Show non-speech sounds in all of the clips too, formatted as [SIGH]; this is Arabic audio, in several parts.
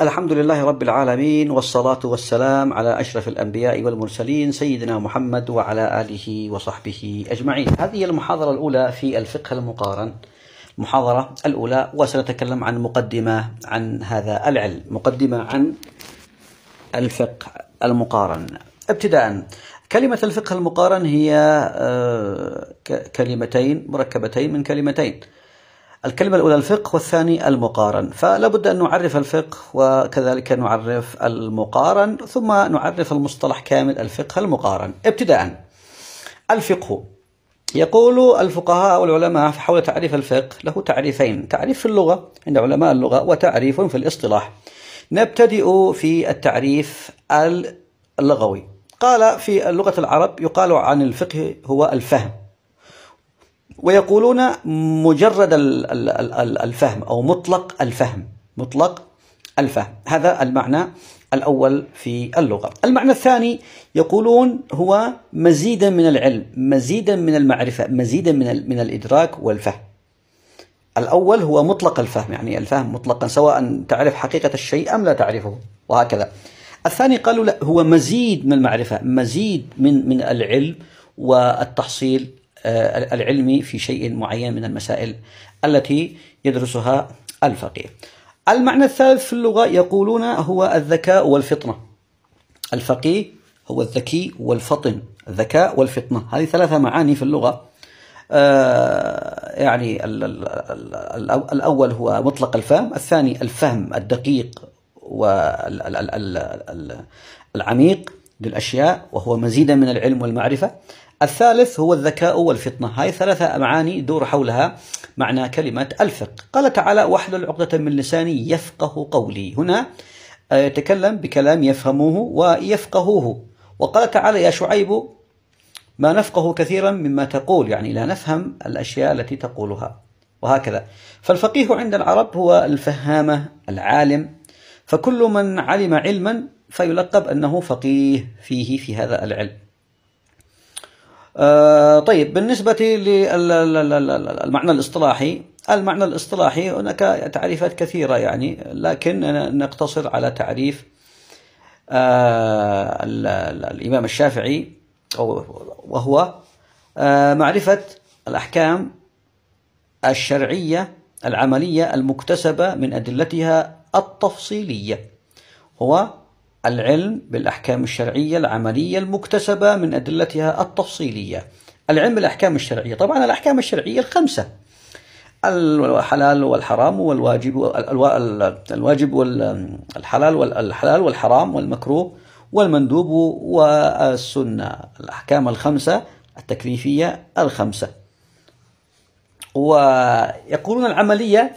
الحمد لله رب العالمين والصلاة والسلام على أشرف الأنبياء والمرسلين سيدنا محمد وعلى آله وصحبه أجمعين هذه المحاضرة الأولى في الفقه المقارن المحاضرة الأولى وسنتكلم عن مقدمة عن هذا العلم مقدمة عن الفقه المقارن ابتداء كلمة الفقه المقارن هي آه، كلمتين مركبتين من كلمتين الكلمة الأولى الفقه والثاني المقارن فلا بد أن نعرف الفقه وكذلك نعرف المقارن ثم نعرف المصطلح كامل الفقه المقارن ابتداء الفقه يقول الفقهاء والعلماء حول تعريف الفقه له تعريفين تعريف في اللغة عند علماء اللغة وتعريف في الاصطلاح نبتدئ في التعريف اللغوي قال في لغة العرب يقال عن الفقه هو الفهم ويقولون مجرد الفهم أو مطلق الفهم مطلق الفهم هذا المعنى الأول في اللغة المعنى الثاني يقولون هو مزيدا من العلم مزيدا من المعرفة مزيدا من, من الإدراك والفهم الأول هو مطلق الفهم يعني الفهم مطلقا سواء تعرف حقيقة الشيء أم لا تعرفه وهكذا الثاني قالوا لا هو مزيد من المعرفة مزيد من من العلم والتحصيل آه، العلمي في شيء معين من المسائل التي يدرسها الفقيه المعنى الثالث في اللغة يقولون هو الذكاء والفطنة الفقيه هو الذكي والفطن الذكاء والفطنة هذه ثلاثة معاني في اللغة آه، يعني الأول هو مطلق الفهم الثاني الفهم الدقيق والعميق للأشياء وهو مزيدا من العلم والمعرفة الثالث هو الذكاء والفطنة هاي ثلاثة معاني دور حولها معنى كلمة الفقه قال تعالى وحل عقدة من لساني يفقه قولي هنا آه، يتكلم بكلام يفهموه ويفقهوه وقال تعالى يا شعيب ما نفقه كثيرا مما تقول يعني لا نفهم الأشياء التي تقولها وهكذا فالفقيه عند العرب هو الفهامة العالم فكل من علم علما فيلقب أنه فقيه فيه في هذا العلم آه، طيب بالنسبة للمعنى الاصطلاحي المعنى الاصطلاحي هناك تعريفات كثيرة يعني لكن نقتصر على تعريف آه، الإمام الشافعي وهو آه، معرفة الأحكام الشرعية العملية المكتسبة من أدلتها التفصيلية هو العلم بالأحكام الشرعية العملية المكتسبة من أدلتها التفصيلية العلم بالأحكام الشرعية طبعا الأحكام الشرعية الخمسة الحلال والحرام والواجب الواجب والحلال والحلال والحرام والمكروه والمندوب والسنة الأحكام الخمسة التكليفية الخمسة ويقولون العملية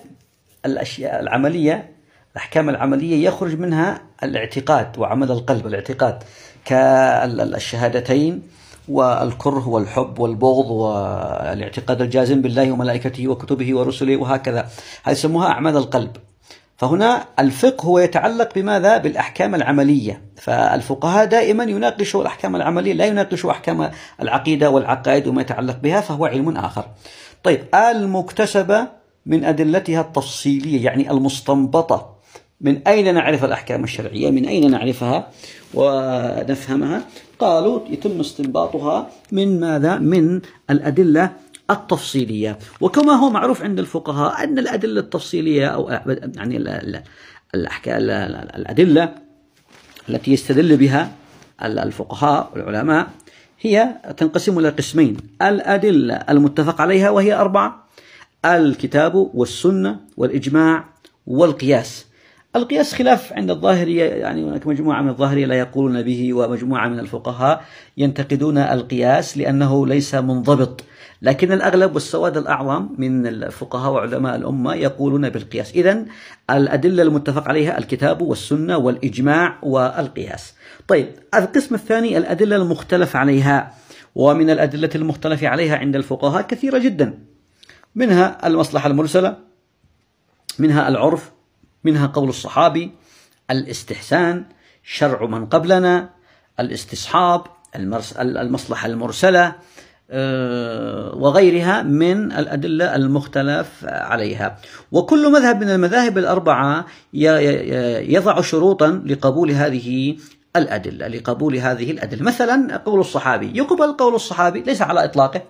الأشياء العملية الأحكام العملية يخرج منها الاعتقاد وعمل القلب الاعتقاد كالشهادتين والكره والحب والبغض والاعتقاد الجازم بالله وملائكته وكتبه ورسله وهكذا هذه يسموها أعمال القلب فهنا الفقه هو يتعلق بماذا؟ بالأحكام العملية فالفقهاء دائما يناقشوا الأحكام العملية لا يناقشوا أحكام العقيدة والعقائد وما يتعلق بها فهو علم آخر طيب المكتسبة من أدلتها التفصيلية يعني المستنبطة من أين نعرف الأحكام الشرعية من أين نعرفها ونفهمها قالوا يتم استنباطها من ماذا من الأدلة التفصيلية وكما هو معروف عند الفقهاء أن الأدلة التفصيلية أو يعني الأحكام الأدلة التي يستدل بها الفقهاء والعلماء هي تنقسم إلى قسمين الأدلة المتفق عليها وهي أربعة الكتاب والسنة والإجماع والقياس القياس خلاف عند الظاهرية يعني هناك مجموعة من الظاهرية لا يقولون به ومجموعة من الفقهاء ينتقدون القياس لأنه ليس منضبط لكن الأغلب والسواد الأعظم من الفقهاء وعلماء الأمة يقولون بالقياس إذا الأدلة المتفق عليها الكتاب والسنة والإجماع والقياس طيب القسم الثاني الأدلة المختلف عليها ومن الأدلة المختلف عليها عند الفقهاء كثيرة جدا منها المصلحة المرسلة منها العرف منها قول الصحابي الاستحسان شرع من قبلنا الاستصحاب المصلحة المرسلة آه، وغيرها من الأدلة المختلف عليها وكل مذهب من المذاهب الأربعة يضع شروطا لقبول هذه الأدلة لقبول هذه الأدلة مثلا قول الصحابي يقبل قول الصحابي ليس على إطلاقه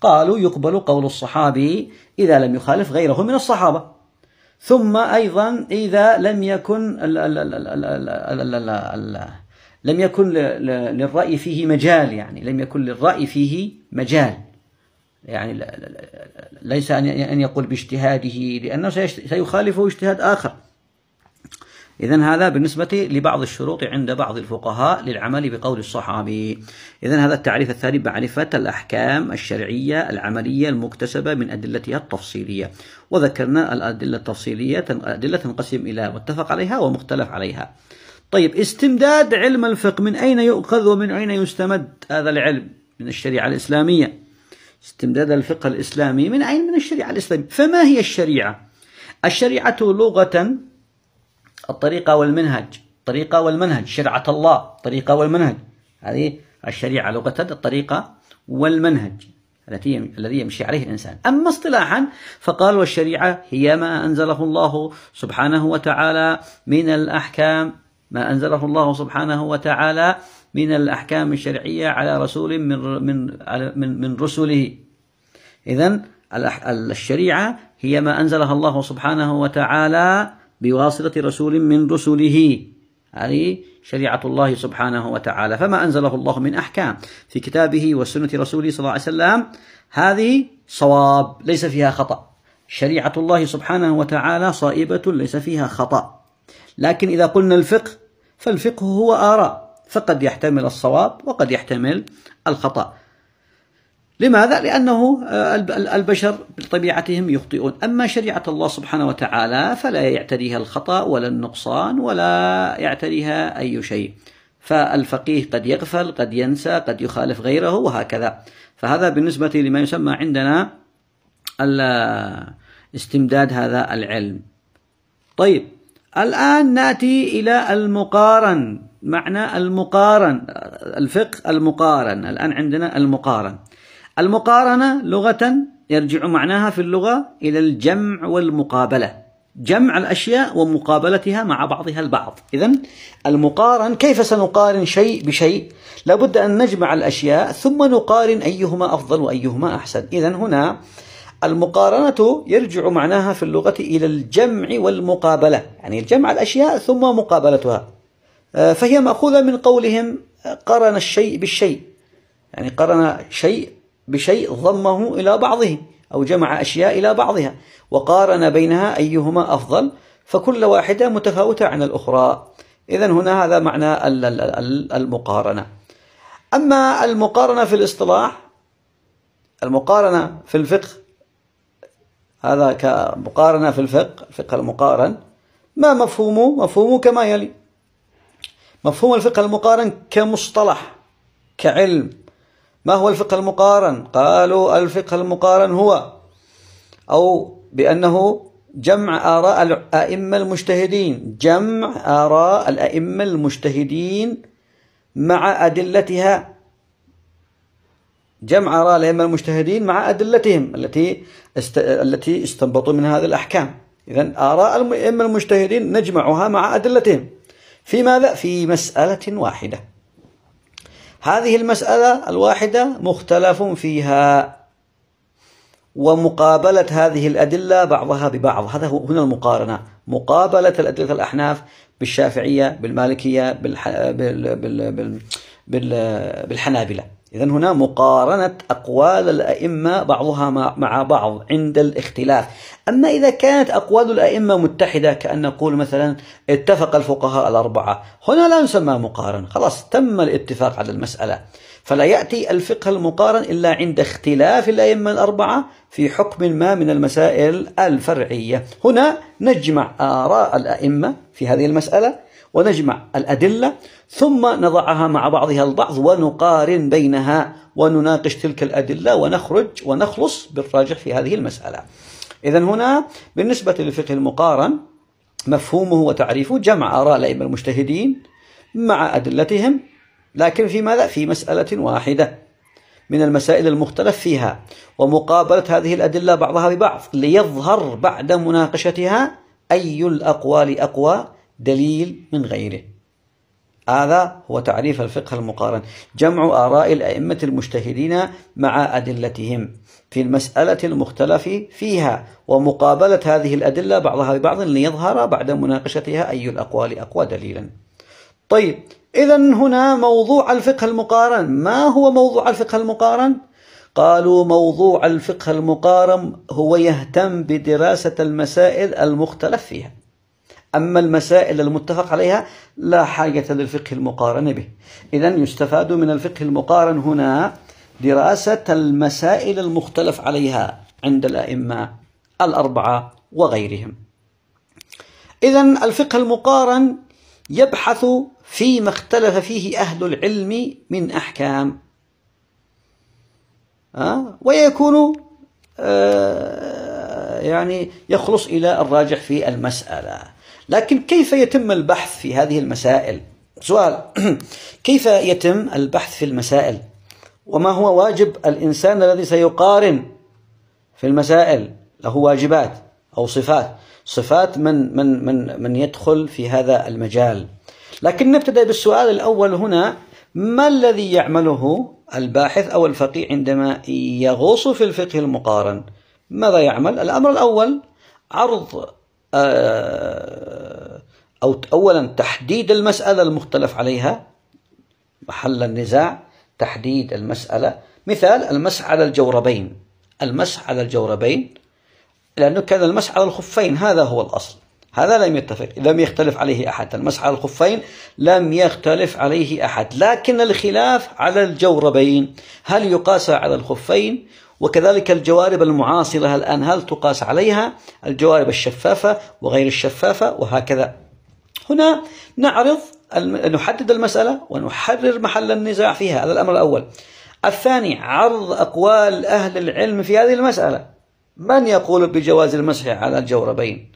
قالوا يقبل قول الصحابي إذا لم يخالف غيره من الصحابة ثم أيضا إذا لم يكن لم يكن للرأي فيه مجال يعني لم يكن للرأي فيه مجال يعني ليس أن يقول باجتهاده لأنه سيخالفه اجتهاد آخر إذا هذا بالنسبة لبعض الشروط عند بعض الفقهاء للعمل بقول الصحابي إذا هذا التعريف الثاني معرفة الأحكام الشرعية العملية المكتسبة من أدلتها التفصيلية وذكرنا الأدلة التفصيلية أدلة تنقسم إلى متفق عليها ومختلف عليها طيب استمداد علم الفقه من أين يؤخذ ومن أين يستمد هذا العلم من الشريعة الإسلامية استمداد الفقه الإسلامي من أين من الشريعة الإسلامية فما هي الشريعة الشريعة لغة الطريقة والمنهج الطريقة والمنهج شرعة الله الطريقة والمنهج هذه الشريعة لغة الطريقة والمنهج التي الذي يمشي عليه الإنسان أما اصطلاحا فقال والشريعة هي ما أنزله الله سبحانه وتعالى من الأحكام ما أنزله الله سبحانه وتعالى من الأحكام الشرعية على رسول من من من, من رسله إذا الشريعة هي ما أنزلها الله سبحانه وتعالى بواسطة رسول من رسله هذه شريعة الله سبحانه وتعالى فما أنزله الله من أحكام في كتابه وسنة رسوله صلى الله عليه وسلم هذه صواب ليس فيها خطأ شريعة الله سبحانه وتعالى صائبة ليس فيها خطأ لكن إذا قلنا الفقه فالفقه هو آراء فقد يحتمل الصواب وقد يحتمل الخطأ لماذا؟ لأنه آه، البشر بطبيعتهم يخطئون أما شريعة الله سبحانه وتعالى فلا يعتريها الخطأ ولا النقصان ولا يعتريها أي شيء فالفقيه قد يغفل قد ينسى قد يخالف غيره وهكذا فهذا بالنسبة لما يسمى عندنا استمداد هذا العلم طيب الآن نأتي إلى المقارن معنى المقارن الفقه المقارن الآن عندنا المقارن المقارنة لغة يرجع معناها في اللغة إلى الجمع والمقابلة جمع الأشياء ومقابلتها مع بعضها البعض إذا المقارن كيف سنقارن شيء بشيء لابد أن نجمع الأشياء ثم نقارن أيهما أفضل وأيهما أحسن إذا هنا المقارنة يرجع معناها في اللغة إلى الجمع والمقابلة يعني جمع الأشياء ثم مقابلتها آه، فهي مأخوذة من قولهم آه، قرن الشيء بالشيء يعني قرن شيء بشيء ضمه إلى بعضه أو جمع أشياء إلى بعضها وقارن بينها أيهما أفضل فكل واحدة متفاوتة عن الأخرى إذا هنا هذا معنى المقارنة أما المقارنة في الاصطلاح المقارنة في الفقه هذا كمقارنة في الفقه الفقه المقارن ما مفهومه مفهومه كما يلي مفهوم الفقه المقارن كمصطلح كعلم ما هو الفقه المقارن قالوا الفقه المقارن هو أو بأنه جمع آراء الأئمة المجتهدين جمع آراء الأئمة المجتهدين مع أدلتها جمع آراء الأئمة المجتهدين مع أدلتهم التي است... التي استنبطوا من هذه الأحكام إذا آراء الأئمة المجتهدين نجمعها مع أدلتهم في ماذا؟ في مسألة واحدة هذه المسألة الواحدة مختلف فيها ومقابلة هذه الأدلة بعضها ببعض هذا هو هنا المقارنة مقابلة الأدلة الأحناف بالشافعية بالمالكية بالح... بال... بال... بال... بالحنابلة إذا هنا مقارنة أقوال الأئمة بعضها مع بعض عند الاختلاف أما إذا كانت أقوال الأئمة متحدة كأن نقول مثلا اتفق الفقهاء الأربعة هنا لا يسمى مقارنة خلاص تم الاتفاق على المسألة فلا يأتي الفقه المقارن إلا عند اختلاف الأئمة الأربعة في حكم ما من المسائل الفرعية هنا نجمع آراء الأئمة في هذه المسألة ونجمع الأدلة ثم نضعها مع بعضها البعض ونقارن بينها ونناقش تلك الأدلة ونخرج ونخلص بالراجح في هذه المسألة إذا هنا بالنسبة للفقه المقارن مفهومه وتعريفه جمع آراء الأئمة المجتهدين مع أدلتهم لكن في ماذا؟ في مسألة واحدة من المسائل المختلف فيها ومقابلة هذه الأدلة بعضها ببعض ليظهر بعد مناقشتها أي الأقوال أقوى دليل من غيره هذا هو تعريف الفقه المقارن جمع آراء الأئمة المجتهدين مع أدلتهم في المسألة المختلف فيها ومقابلة هذه الأدلة بعضها ببعض ليظهر بعد مناقشتها أي الأقوال أقوى دليلا طيب إذا هنا موضوع الفقه المقارن ما هو موضوع الفقه المقارن؟ قالوا موضوع الفقه المقارن هو يهتم بدراسة المسائل المختلف فيها أما المسائل المتفق عليها لا حاجة للفقه المقارن به إذا يستفاد من الفقه المقارن هنا دراسة المسائل المختلف عليها عند الأئمة الأربعة وغيرهم إذا الفقه المقارن يبحث فيما اختلف فيه أهل العلم من أحكام ويكون آه، يعني يخلص إلى الراجح في المسألة لكن كيف يتم البحث في هذه المسائل سؤال [CLEARS THROAT] كيف يتم البحث في المسائل وما هو واجب الإنسان الذي سيقارن في المسائل له واجبات أو صفات صفات من من من من يدخل في هذا المجال لكن نبتدأ بالسؤال الأول هنا ما الذي يعمله الباحث أو الفقيه عندما يغوص في الفقه المقارن ماذا يعمل؟ الأمر الأول عرض آه، أو أولا تحديد المسألة المختلف عليها محل النزاع تحديد المسألة مثال المسح على الجوربين المسح على الجوربين لأنه كان المسح على الخفين هذا هو الأصل هذا لم يتفق لم يختلف عليه أحد المسح على الخفين لم يختلف عليه أحد لكن الخلاف على الجوربين هل يقاس على الخفين وكذلك الجوارب المعاصرة الآن هل تقاس عليها الجوارب الشفافة وغير الشفافة وهكذا هنا نعرض نحدد المسألة ونحرر محل النزاع فيها هذا الأمر الأول الثاني عرض أقوال أهل العلم في هذه المسألة من يقول بجواز المسح على الجوربين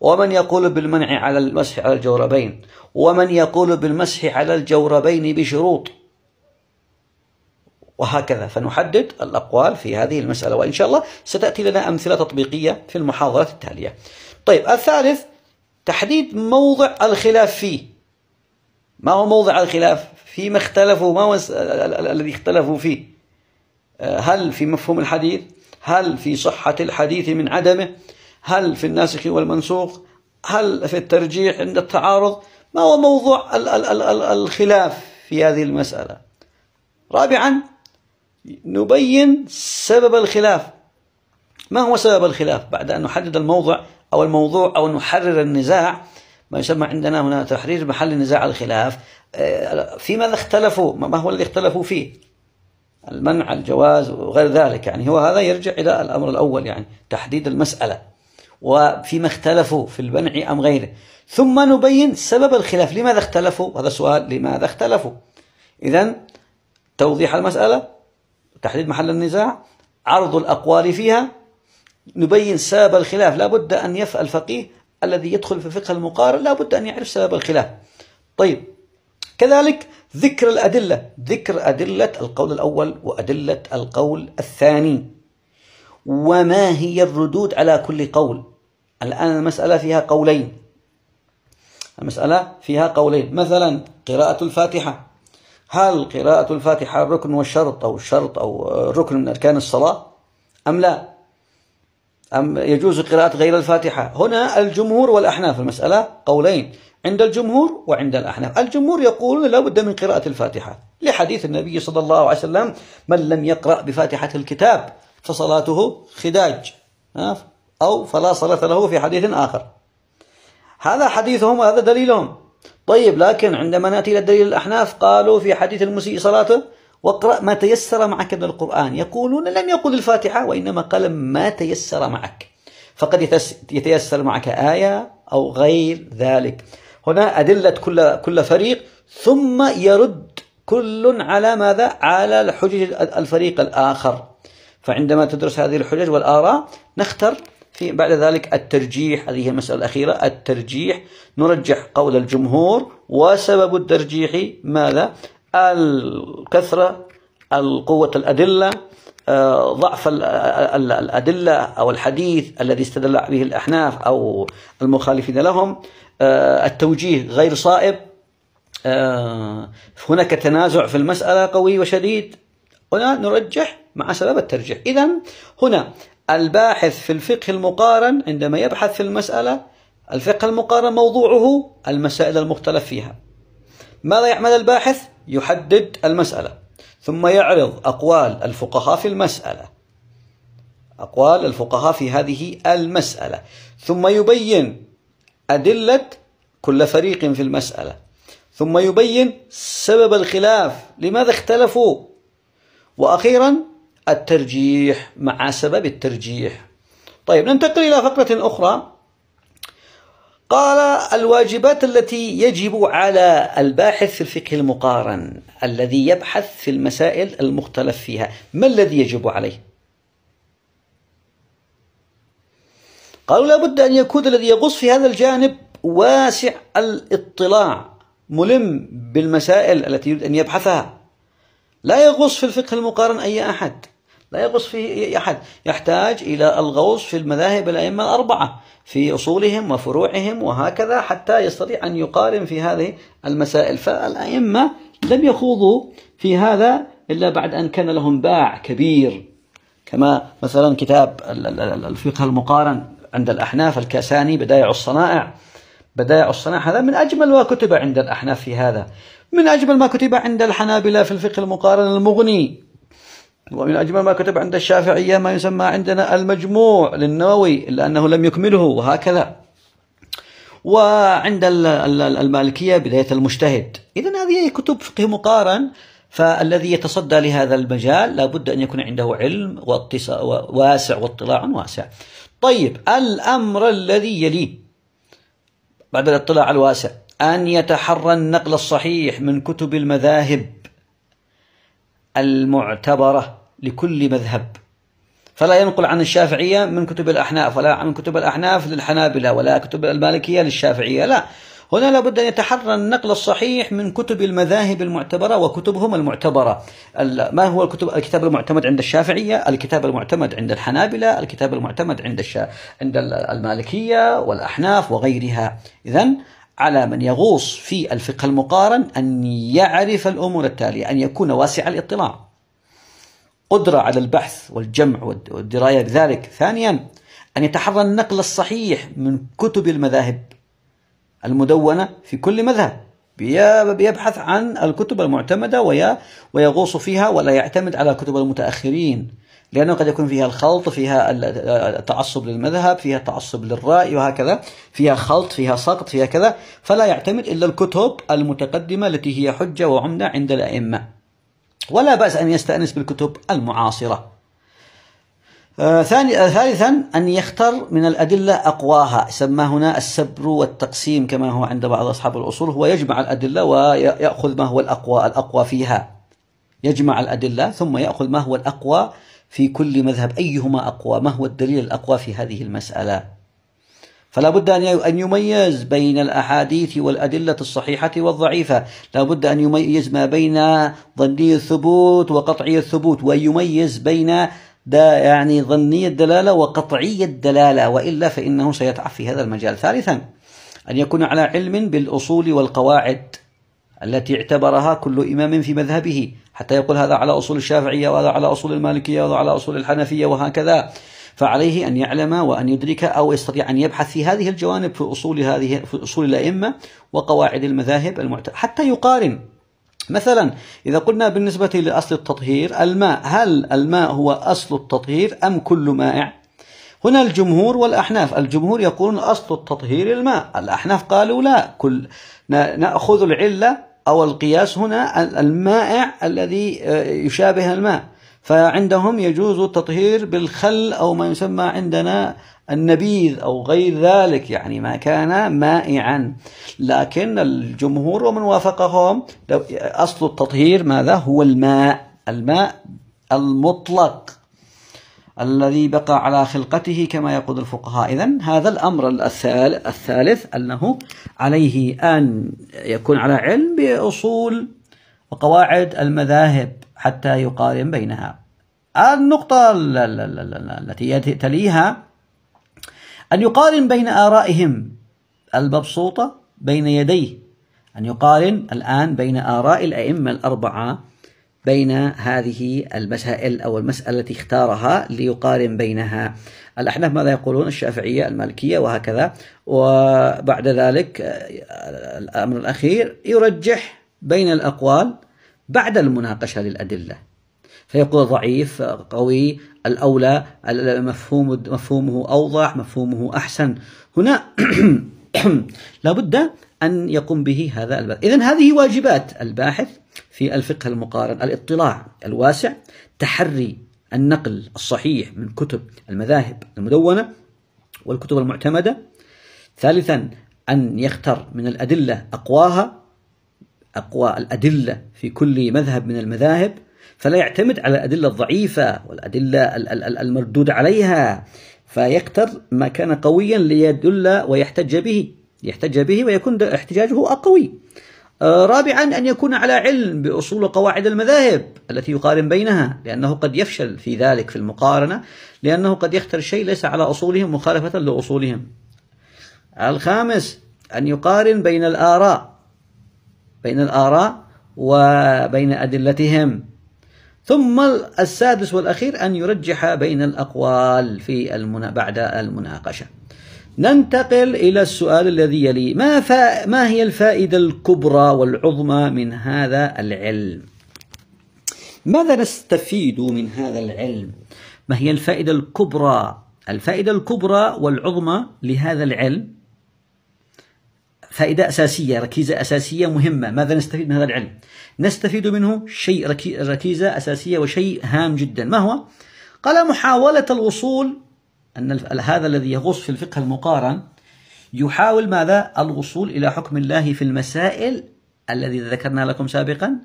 ومن يقول بالمنع على المسح على الجوربين ومن يقول بالمسح على الجوربين بشروط وهكذا فنحدد الأقوال في هذه المسألة وإن شاء الله ستأتي لنا أمثلة تطبيقية في المحاضرة التالية طيب الثالث تحديد موضع الخلاف فيه ما هو موضع الخلاف فيما اختلفوا ما هو الذي اختلفوا فيه آه، هل في مفهوم الحديث هل في صحة الحديث من عدمه هل في الناسخ والمنسوخ هل في الترجيح عند التعارض ما هو موضوع الخلاف في هذه المسألة رابعا نبين سبب الخلاف ما هو سبب الخلاف بعد أن نحدد الموضع أو الموضوع أو نحرر النزاع ما يسمى عندنا هنا تحرير محل نزاع الخلاف آه، في ماذا اختلفوا ما هو الذي اختلفوا فيه المنع الجواز وغير ذلك يعني هو هذا يرجع إلى الأمر الأول يعني تحديد المسألة وفيما اختلفوا في المنع أم غيره ثم نبين سبب الخلاف لماذا اختلفوا هذا سؤال لماذا اختلفوا إذا توضيح المسألة تحديد محل النزاع عرض الأقوال فيها نبين سبب الخلاف لا بد أن يفقه الفقيه الذي يدخل في فقه المقارن لا بد أن يعرف سبب الخلاف طيب كذلك ذكر الأدلة ذكر أدلة القول الأول وأدلة القول الثاني وما هي الردود على كل قول الآن المسألة فيها قولين المسألة فيها قولين مثلا قراءة الفاتحة هل قراءة الفاتحة ركن والشرط أو الشرط أو ركن من أركان الصلاة أم لا أم يجوز قراءة غير الفاتحة هنا الجمهور والأحناف المسألة قولين عند الجمهور وعند الأحناف الجمهور يقول لا بد من قراءة الفاتحة لحديث النبي صلى الله عليه وسلم من لم يقرأ بفاتحة الكتاب فصلاته خداج أو فلا صلاة له في حديث آخر هذا حديثهم وهذا دليلهم طيب لكن عندما نأتي إلى دليل الأحناف قالوا في حديث المسيء صلاته واقرأ ما تيسر معك من القرآن يقولون لم يقل الفاتحة وإنما قال ما تيسر معك فقد يتيسر معك آية أو غير ذلك هنا أدلة كل كل فريق ثم يرد كل على ماذا؟ على الحجج الفريق الآخر فعندما تدرس هذه الحجج والآراء نختر في بعد ذلك الترجيح هذه المسألة الأخيرة الترجيح نرجح قول الجمهور وسبب الترجيح ماذا الكثرة القوة الأدلة آه، ضعف الأدلة أو الحديث الذي استدل به الأحناف أو المخالفين لهم آه، التوجيه غير صائب آه، هناك تنازع في المسألة قوي وشديد هنا نرجح مع سبب الترجيح إذا هنا الباحث في الفقه المقارن عندما يبحث في المسألة الفقه المقارن موضوعه المسائل المختلف فيها ماذا يعمل الباحث؟ يحدد المسألة ثم يعرض أقوال الفقهاء في المسألة أقوال الفقهاء في هذه المسألة ثم يبين أدلة كل فريق في المسألة ثم يبين سبب الخلاف لماذا اختلفوا وأخيرا الترجيح مع سبب الترجيح طيب ننتقل إلى فقرة أخرى قال الواجبات التي يجب على الباحث في الفقه المقارن الذي يبحث في المسائل المختلف فيها ما الذي يجب عليه قالوا لابد أن يكون الذي يغص في هذا الجانب واسع الاطلاع ملم بالمسائل التي يريد أن يبحثها لا يغص في الفقه المقارن أي أحد لا يغوص فيه أحد يحتاج إلى الغوص في المذاهب الأئمة الأربعة في أصولهم وفروعهم وهكذا حتى يستطيع أن يقارن في هذه المسائل فالأئمة لم يخوضوا في هذا إلا بعد أن كان لهم باع كبير كما مثلا كتاب الفقه المقارن عند الأحناف الكاساني بدايع الصنائع بدائع الصنائع هذا من أجمل ما كتب عند الأحناف في هذا من أجمل ما كتب عند الحنابلة في الفقه المقارن المغني ومن أجمل ما كتب عند الشافعية ما يسمى عندنا المجموع للنووي لأنه لم يكمله وهكذا وعند المالكية بداية المجتهد إذا هذه كتب فقه مقارن فالذي يتصدى لهذا المجال لابد أن يكون عنده علم واسع واطلاع واسع طيب الأمر الذي يليه بعد الاطلاع الواسع أن يتحرى النقل الصحيح من كتب المذاهب المعتبرة لكل مذهب فلا ينقل عن الشافعية من كتب الأحناف ولا عن كتب الأحناف للحنابلة ولا كتب المالكية للشافعية لا هنا لابد أن يتحرى النقل الصحيح من كتب المذاهب المعتبرة وكتبهم المعتبرة ما هو الكتب الكتاب المعتمد عند الشافعية الكتاب المعتمد عند الحنابلة الكتاب المعتمد عند عند المالكية والأحناف وغيرها إذا على من يغوص في الفقه المقارن أن يعرف الأمور التالية أن يكون واسع الاطلاع قدرة على البحث والجمع والدراية بذلك ثانيا أن يتحرى النقل الصحيح من كتب المذاهب المدونة في كل مذهب بيبحث عن الكتب المعتمدة ويغوص فيها ولا يعتمد على كتب المتأخرين لأنه قد يكون فيها الخلط فيها التعصب للمذهب فيها التعصب للرأي وهكذا فيها خلط فيها سقط فيها كذا فلا يعتمد إلا الكتب المتقدمة التي هي حجة وعمدة عند الأئمة ولا بأس أن يستأنس بالكتب المعاصرة آه، ثاني آه، ثالثا أن يختار من الأدلة أقواها سمى هنا السبر والتقسيم كما هو عند بعض أصحاب الأصول هو يجمع الأدلة ويأخذ ما هو الأقوى الأقوى فيها يجمع الأدلة ثم يأخذ ما هو الأقوى في كل مذهب أيهما أقوى ما هو الدليل الأقوى في هذه المسألة فلا بد أن يميز بين الأحاديث والأدلة الصحيحة والضعيفة لا بد أن يميز ما بين ظني الثبوت وقطعي الثبوت ويميز بين دا يعني ظني الدلالة وقطعي الدلالة وإلا فإنه سيتعب في هذا المجال ثالثا أن يكون على علم بالأصول والقواعد التي اعتبرها كل إمام في مذهبه حتى يقول هذا على أصول الشافعية وهذا على أصول المالكية وهذا على أصول الحنفية وهكذا فعليه أن يعلم وأن يدرك أو يستطيع أن يبحث في هذه الجوانب في أصول هذه في أصول الأئمة وقواعد المذاهب المعتمدة حتى يقارن مثلا إذا قلنا بالنسبة لأصل التطهير الماء هل الماء هو أصل التطهير أم كل مائع هنا الجمهور والأحناف الجمهور يقولون أصل التطهير الماء الأحناف قالوا لا كل نأخذ العلة أو القياس هنا المائع الذي آه، يشابه الماء فعندهم يجوز التطهير بالخل أو ما يسمى عندنا النبيذ أو غير ذلك يعني ما كان مائعا لكن الجمهور ومن وافقهم أصل التطهير ماذا هو الماء الماء المطلق الذي بقى على خلقته كما يقول الفقهاء إذا هذا الأمر الثالث أنه عليه أن يكون على علم بأصول وقواعد المذاهب حتى يقارن بينها النقطة التي تليها أن يقارن بين آرائهم المبسوطة بين يديه أن يقارن الآن بين آراء الأئمة الأربعة بين هذه المسائل أو المسألة التي اختارها ليقارن بينها الأحناف ماذا يقولون الشافعية المالكية وهكذا وبعد ذلك آه، الأمر الأخير يرجح بين الأقوال بعد المناقشة للأدلة فيقول ضعيف قوي الأولى مفهوم مفهومه أوضح مفهومه أحسن هنا [CLEARS THROAT] لابد أن يقوم به هذا الباحث إذن هذه واجبات الباحث في الفقه المقارن الاطلاع الواسع تحري النقل الصحيح من كتب المذاهب المدونة والكتب المعتمدة ثالثا أن يختر من الأدلة أقواها أقوى الأدلة في كل مذهب من المذاهب فلا يعتمد على الأدلة الضعيفة والأدلة المردود عليها فيختر ما كان قويا ليدل ويحتج به يحتج به ويكون احتجاجه أقوي آه، رابعا أن يكون على علم بأصول قواعد المذاهب التي يقارن بينها لأنه قد يفشل في ذلك في المقارنة لأنه قد يختر شيء ليس على أصولهم مخالفة لأصولهم الخامس أن يقارن بين الآراء بين الآراء وبين أدلتهم ثم السادس والأخير أن يرجح بين الأقوال في المنا... بعد المناقشة ننتقل إلى السؤال الذي يلي ما, فا... ما هي الفائدة الكبرى والعظمى من هذا العلم ماذا نستفيد من هذا العلم ما هي الفائدة الكبرى الفائدة الكبرى والعظمى لهذا العلم فائدة أساسية ركيزة أساسية مهمة ماذا نستفيد من هذا العلم نستفيد منه شيء ركيزة أساسية وشيء هام جدا ما هو قال محاولة الوصول أن هذا الذي يغوص في الفقه المقارن يحاول ماذا الوصول إلى حكم الله في المسائل الذي ذكرنا لكم سابقا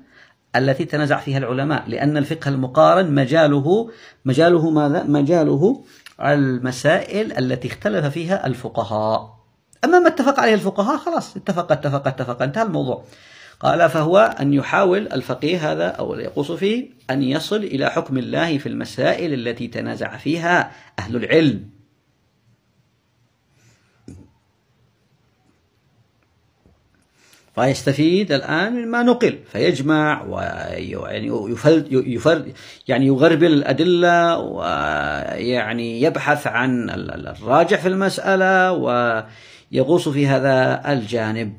التي تنازع فيها العلماء لأن الفقه المقارن مجاله مجاله ماذا مجاله المسائل التي اختلف فيها الفقهاء أما ما اتفق عليه الفقهاء خلاص اتفق اتفق اتفق انتهى الموضوع قال فهو أن يحاول الفقيه هذا أو يقص فيه أن يصل إلى حكم الله في المسائل التي تنازع فيها أهل العلم فيستفيد الآن مما نقل فيجمع ويعني يفرد يعني يغربل الأدلة ويعني يبحث عن الراجح في المسألة و يغوص في هذا الجانب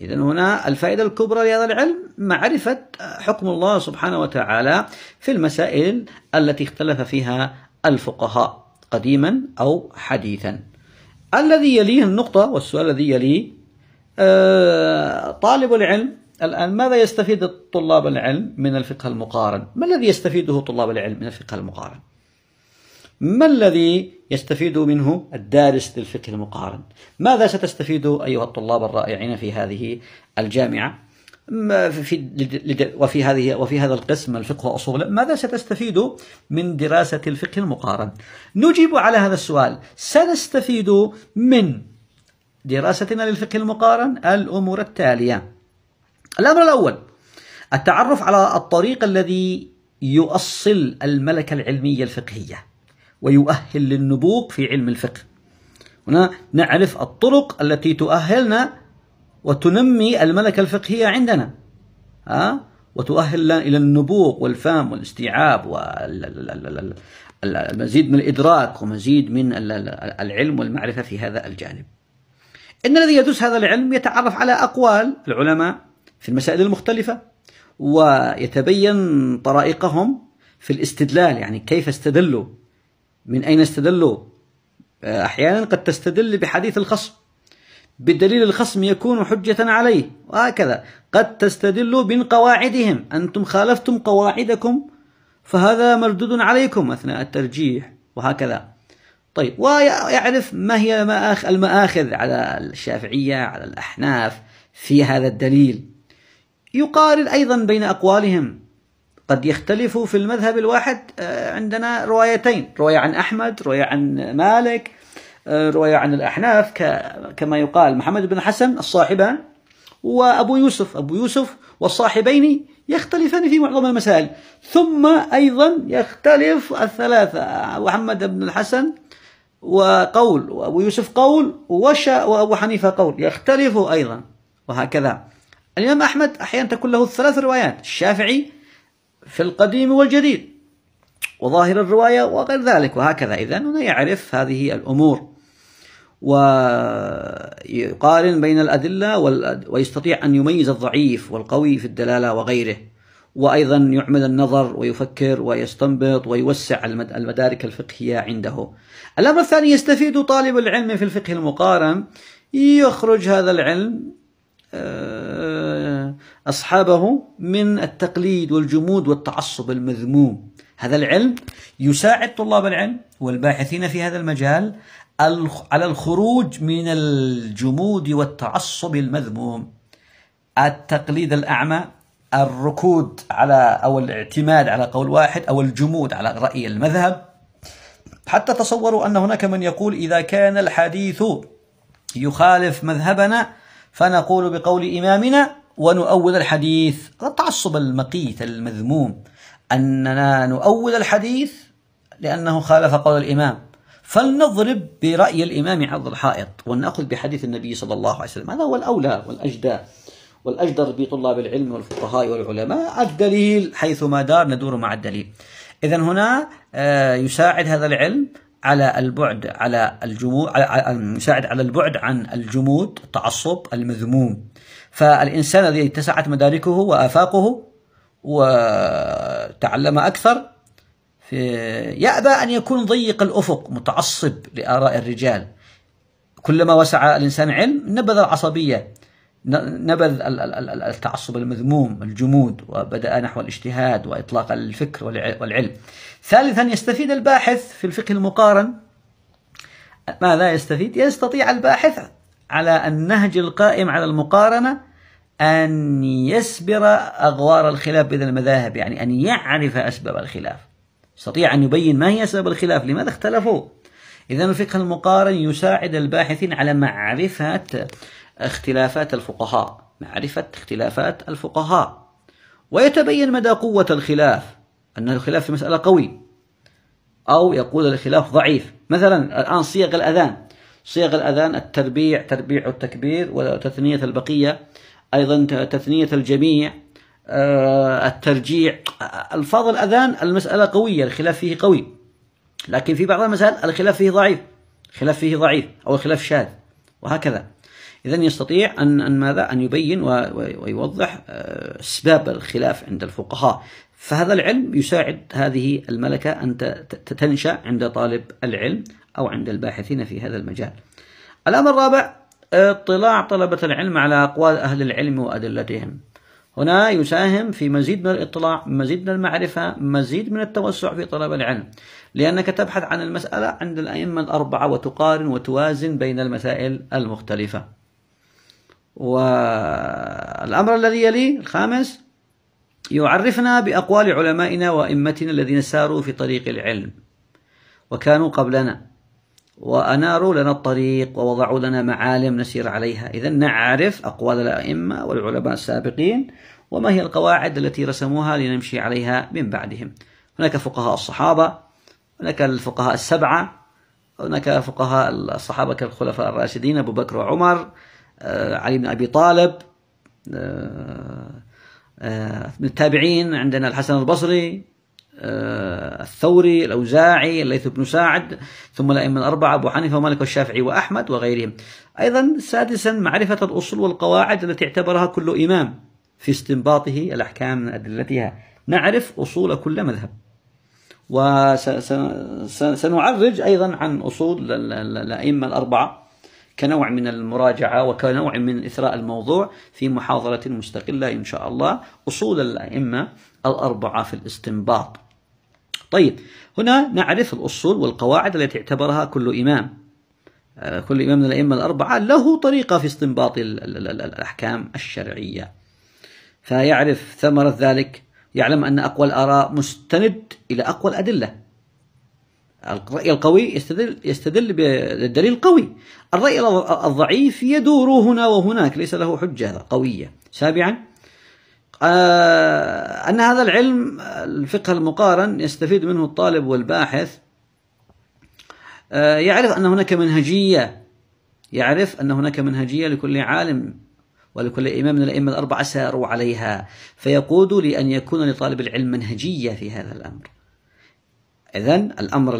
إذا هنا الفائدة الكبرى لهذا العلم معرفة حكم الله سبحانه وتعالى في المسائل التي اختلف فيها الفقهاء قديما أو حديثا الذي يليه النقطة والسؤال الذي يليه آه، طالب العلم الآن ماذا يستفيد طلاب العلم من الفقه المقارن؟ ما الذي يستفيده طلاب العلم من الفقه المقارن؟ ما الذي يستفيد منه الدارس للفقه المقارن ماذا ستستفيد أيها الطلاب الرائعين في هذه الجامعة في وفي هذه وفي هذا القسم الفقه واصوله، ماذا ستستفيد من دراسه الفقه المقارن؟ نجيب على هذا السؤال، سنستفيد من دراستنا للفقه المقارن الامور التاليه. الامر الاول التعرف على الطريق الذي يؤصل الملكه العلميه الفقهيه. ويؤهل للنبوغ في علم الفقه هنا نعرف الطرق التي تؤهلنا وتنمي الملكة الفقهية عندنا ها وتؤهل إلى النبوغ والفهم والاستيعاب والمزيد من الإدراك ومزيد من العلم والمعرفة في هذا الجانب إن الذي يدرس هذا العلم يتعرف على أقوال العلماء في المسائل المختلفة ويتبين طرائقهم في الاستدلال يعني كيف استدلوا من أين استدلوا آه، أحيانا قد تستدل بحديث الخصم بدليل الخصم يكون حجة عليه وهكذا قد تستدل من قواعدهم أنتم خالفتم قواعدكم فهذا مردود عليكم أثناء الترجيح وهكذا طيب ويعرف ما هي المآخذ على الشافعية على الأحناف في هذا الدليل يقارن أيضا بين أقوالهم قد يختلف في المذهب الواحد آه، عندنا روايتين رواية عن أحمد رواية عن مالك آه، رواية عن الأحناف كما يقال محمد بن حسن الصاحبان وأبو يوسف أبو يوسف والصاحبين يختلفان في معظم المسائل ثم أيضا يختلف الثلاثة آه، محمد بن الحسن وقول وأبو يوسف قول وشاء وأبو حنيفة قول يختلف أيضا وهكذا الإمام أحمد أحيانا تكون له ثلاث روايات الشافعي في القديم والجديد وظاهر الرواية وغير ذلك وهكذا إذا هنا يعرف هذه الأمور ويقارن بين الأدلة ويستطيع أن يميز الضعيف والقوي في الدلالة وغيره وأيضا يعمل النظر ويفكر ويستنبط ويوسع المدارك الفقهية عنده الأمر الثاني يستفيد طالب العلم في الفقه المقارن يخرج هذا العلم آه، أصحابه من التقليد والجمود والتعصب المذموم هذا العلم يساعد طلاب العلم والباحثين في هذا المجال على الخروج من الجمود والتعصب المذموم التقليد الأعمى الركود على أو الاعتماد على قول واحد أو الجمود على رأي المذهب حتى تصوروا أن هناك من يقول إذا كان الحديث يخالف مذهبنا فنقول بقول إمامنا ونؤول الحديث التعصب المقيت المذموم أننا نؤول الحديث لأنه خالف قول الإمام فلنضرب برأي الإمام عرض الحائط ونأخذ بحديث النبي صلى الله عليه وسلم هذا هو الأولى والأجدى والأجدر بطلاب العلم والفقهاء والعلماء الدليل حيثما دار ندور مع الدليل إذا هنا آه، يساعد هذا العلم على البعد على الجمود المساعد على البعد عن الجمود التعصب المذموم فالإنسان الذي اتسعت مداركه وآفاقه وتعلم أكثر في يأبى أن يكون ضيق الأفق متعصب لآراء الرجال كلما وسع الإنسان علم نبذ العصبية نبذ التعصب المذموم الجمود وبدأ نحو الاجتهاد وإطلاق الفكر والعلم ثالثا يستفيد الباحث في الفقه المقارن ماذا يستفيد؟ يستطيع الباحث على النهج القائم على المقارنة أن يسبر أغوار الخلاف بين المذاهب يعني أن يعرف أسباب الخلاف يستطيع أن يبين ما هي أسباب الخلاف لماذا اختلفوا إذا الفقه المقارن يساعد الباحثين على معرفة اختلافات الفقهاء معرفة اختلافات الفقهاء ويتبين مدى قوة الخلاف أن الخلاف في مسألة قوي أو يقول الخلاف ضعيف مثلا الآن صيغ الأذان صيغ الأذان التربيع تربيع التكبير وتثنية البقية أيضا تثنية الجميع آه، الترجيع الفاظ الأذان المسألة قوية الخلاف فيه قوي لكن في بعض المسائل الخلاف فيه ضعيف خلاف فيه ضعيف أو الخلاف شاذ وهكذا إذا يستطيع أن أن ماذا أن يبين ويوضح آه، أسباب الخلاف عند الفقهاء فهذا العلم يساعد هذه الملكة أن تنشأ عند طالب العلم أو عند الباحثين في هذا المجال الأمر الرابع آه، اطلاع طلبة العلم على أقوال أهل العلم وأدلتهم هنا يساهم في مزيد من الاطلاع مزيد من المعرفة مزيد من التوسع في طلب العلم لأنك تبحث عن المسألة عند الأئمة الأربعة وتقارن وتوازن بين المسائل المختلفة والأمر الذي يلي الخامس يعرفنا بأقوال علمائنا وأئمتنا الذين ساروا في طريق العلم وكانوا قبلنا وأناروا لنا الطريق ووضعوا لنا معالم نسير عليها إذا نعرف أقوال الأئمة والعلماء السابقين وما هي القواعد التي رسموها لنمشي عليها من بعدهم هناك فقهاء الصحابة هناك الفقهاء السبعة هناك فقهاء الصحابة كالخلفاء الراشدين أبو بكر وعمر آه، علي بن أبي طالب آه، آه، من التابعين عندنا الحسن البصري الثوري الأوزاعي الليث بن ساعد ثم الأئمة الأربعة أبو حنيفة ومالك والشافعي وأحمد وغيرهم أيضا سادسا معرفة الأصول والقواعد التي اعتبرها كل إمام في استنباطه الأحكام من أدلتها نعرف أصول كل مذهب وسنعرج أيضا عن أصول الأئمة الأربعة كنوع من المراجعة وكنوع من إثراء الموضوع في محاضرة مستقلة إن شاء الله أصول الأئمة الأربعة في الاستنباط طيب هنا نعرف الأصول والقواعد التي اعتبرها كل إمام آه، كل إمام من الأئمة الأربعة له طريقة في استنباط الأحكام الشرعية فيعرف ثمرة ذلك يعلم أن أقوى الآراء مستند إلى أقوى الأدلة الرأي القوي يستدل يستدل بالدليل القوي الرأي الضعيف يدور هنا وهناك ليس له حجة قوية سابعا آه، أن هذا العلم الفقه المقارن يستفيد منه الطالب والباحث آه، يعرف أن هناك منهجية يعرف أن هناك منهجية لكل عالم ولكل إمام من الأئمة الأربعة ساروا عليها فيقود لأن يكون لطالب العلم منهجية في هذا الأمر إذا الأمر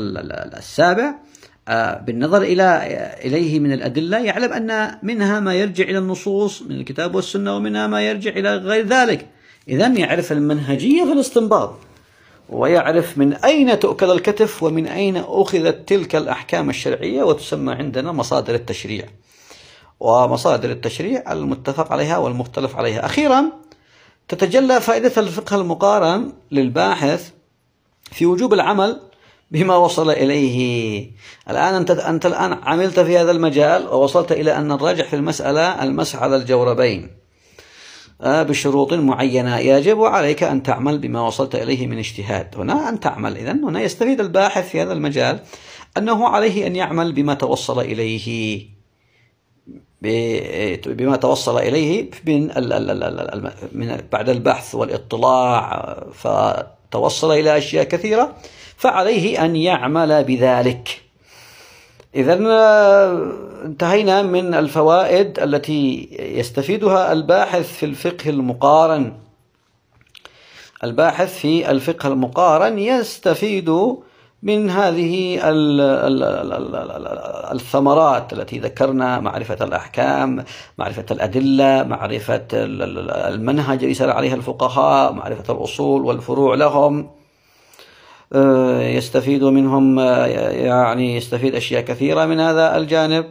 السابع آه، بالنظر إلى آه، إليه من الأدلة يعلم أن منها ما يرجع إلى النصوص من الكتاب والسنة ومنها ما يرجع إلى غير ذلك إذا يعرف المنهجية في الاستنباط ويعرف من أين تؤكل الكتف ومن أين أخذت تلك الأحكام الشرعية وتسمى عندنا مصادر التشريع ومصادر التشريع المتفق عليها والمختلف عليها أخيرا تتجلى فائدة الفقه المقارن للباحث في وجوب العمل بما وصل إليه الآن أنت, أنت الآن عملت في هذا المجال ووصلت إلى أن الراجح في المسألة المسح على الجوربين آه، بشروط معينة يجب عليك أن تعمل بما وصلت إليه من اجتهاد هنا أن تعمل إذن هنا يستفيد الباحث في هذا المجال أنه عليه أن يعمل بما توصل إليه بما توصل اليه من من بعد البحث والاطلاع فتوصل الى اشياء كثيره فعليه ان يعمل بذلك اذا انتهينا من الفوائد التي يستفيدها الباحث في الفقه المقارن الباحث في الفقه المقارن يستفيد من هذه الثمرات التي ذكرنا معرفة الأحكام معرفة الأدلة معرفة المنهج يسر عليها الفقهاء معرفة الأصول والفروع لهم آه، يستفيد منهم آه، يعني يستفيد أشياء كثيرة من هذا الجانب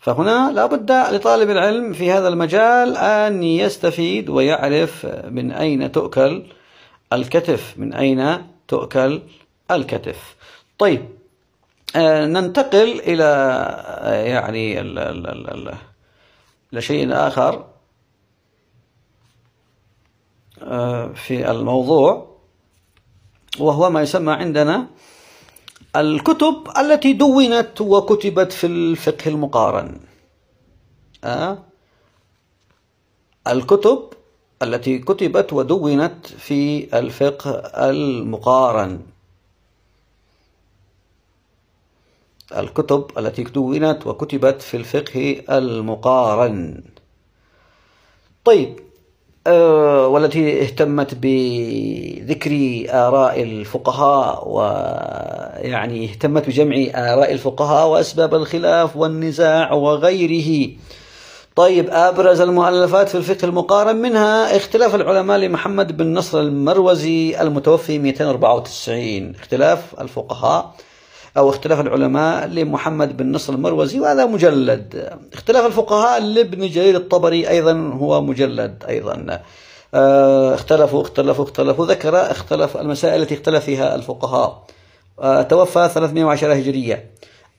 فهنا لابد لطالب العلم في هذا المجال أن يستفيد ويعرف من أين تؤكل الكتف من أين تؤكل الكتف طيب آه، ننتقل إلى آه، يعني لشيء آخر آه، في الموضوع وهو ما يسمى عندنا الكتب التي دونت وكتبت في الفقه المقارن الكتب التي كتبت ودونت في الفقه المقارن الكتب التي دونت وكتبت في الفقه المقارن طيب آه، والتي اهتمت بذكر آراء الفقهاء ويعني اهتمت بجمع آراء الفقهاء وأسباب الخلاف والنزاع وغيره طيب أبرز المؤلفات في الفقه المقارن منها اختلاف العلماء لمحمد بن نصر المروزي المتوفي 294 اختلاف الفقهاء أو اختلاف العلماء لمحمد بن نصر المروزي وهذا مجلد اختلاف الفقهاء لابن جرير الطبري أيضا هو مجلد أيضا آه، اختلفوا اختلفوا اختلفوا ذكر اختلف المسائل التي اختلف فيها الفقهاء آه، توفى 310 هجرية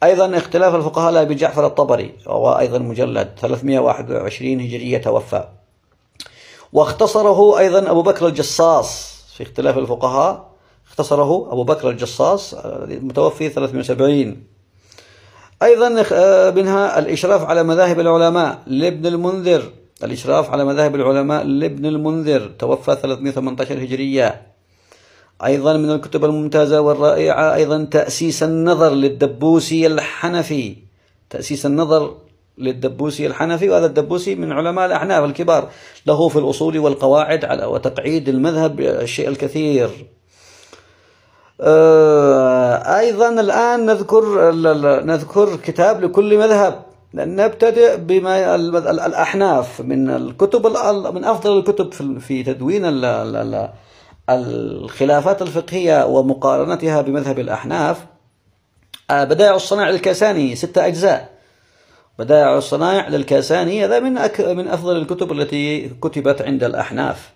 أيضا اختلاف الفقهاء لأبي جعفر الطبري وهو أيضا مجلد 321 هجرية توفى واختصره أيضا أبو بكر الجصاص في اختلاف الفقهاء اختصره أبو بكر الجصاص المتوفي 370 أيضا آه، منها الإشراف على مذاهب العلماء لابن المنذر الإشراف على مذاهب العلماء لابن المنذر توفى 318 هجرية أيضا من الكتب الممتازة والرائعة أيضا تأسيس النظر للدبوسي الحنفي تأسيس النظر للدبوسي الحنفي وهذا الدبوسي من علماء الأحناف الكبار له في الأصول والقواعد على وتقعيد المذهب الشيء الكثير آه، أيضا الآن نذكر نذكر كتاب لكل مذهب نبتدئ بما الأحناف من الكتب من أفضل الكتب في تدوين الخلافات الفقهية ومقارنتها بمذهب الأحناف آه، بدائع الصناع للكاساني ستة أجزاء بدائع الصناع للكاساني هذا من من أفضل الكتب التي كتبت عند الأحناف